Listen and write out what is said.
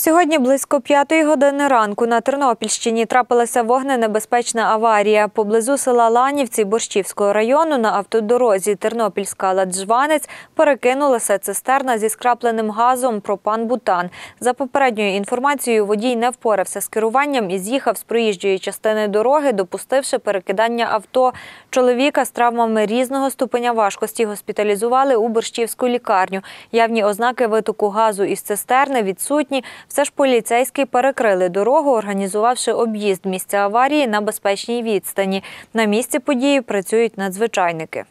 Сьогодні близько п'ятої години ранку на Тернопільщині трапилася вогненебезпечна аварія. Поблизу села Ланівці Борщівського району на автодорозі Тернопільська Ладжванець перекинулася цистерна зі скрапленим газом пропан-бутан. За попередньою інформацією, водій не впорався з керуванням і з'їхав з проїжджої частини дороги, допустивши перекидання авто. Чоловіка з травмами різного ступеня важкості госпіталізували у борщівську лікарню. Явні ознаки витоку газу із цистерни відсутні. Все ж поліцейські перекрили дорогу, організувавши об'їзд місця аварії на безпечній відстані. На місці події працюють надзвичайники.